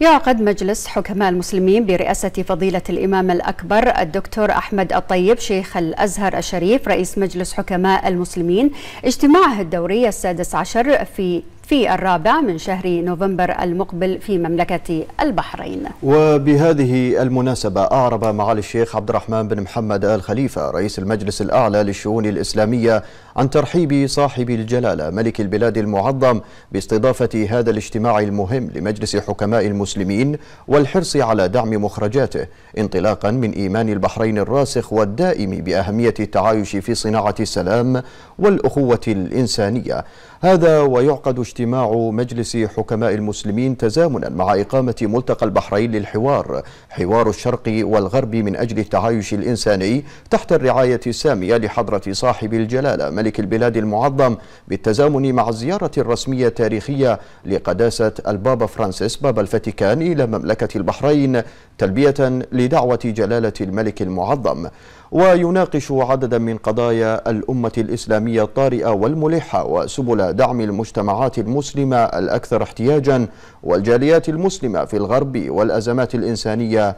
يعقد مجلس حكماء المسلمين برئاسة فضيلة الإمام الأكبر الدكتور أحمد الطيب شيخ الأزهر الشريف رئيس مجلس حكماء المسلمين اجتماعه الدوري السادس عشر في في الرابع من شهر نوفمبر المقبل في مملكة البحرين وبهذه المناسبة أعرب معالي الشيخ عبد الرحمن بن محمد آل خليفة رئيس المجلس الأعلى للشؤون الإسلامية عن ترحيب صاحب الجلالة ملك البلاد المعظم باستضافة هذا الاجتماع المهم لمجلس حكماء المسلمين والحرص على دعم مخرجاته انطلاقا من إيمان البحرين الراسخ والدائم بأهمية التعايش في صناعة السلام والأخوة الإنسانية هذا ويعقد اجتماع مجلس حكماء المسلمين تزامنا مع إقامة ملتقى البحرين للحوار حوار الشرق والغرب من أجل التعايش الإنساني تحت الرعاية السامية لحضرة صاحب الجلالة ملك البلاد المعظم بالتزامن مع الزيارة الرسمية التاريخية لقداسة البابا فرانسيس بابا الفاتيكان إلى مملكة البحرين تلبية لدعوة جلالة الملك المعظم ويناقش عددا من قضايا الأمة الإسلامية الطارئة والملحة وسبل دعم المجتمعات المسلمة الأكثر احتياجا والجاليات المسلمة في الغرب والأزمات الإنسانية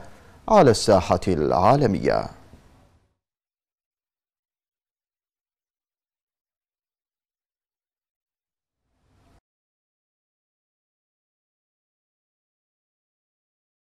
على الساحة العالمية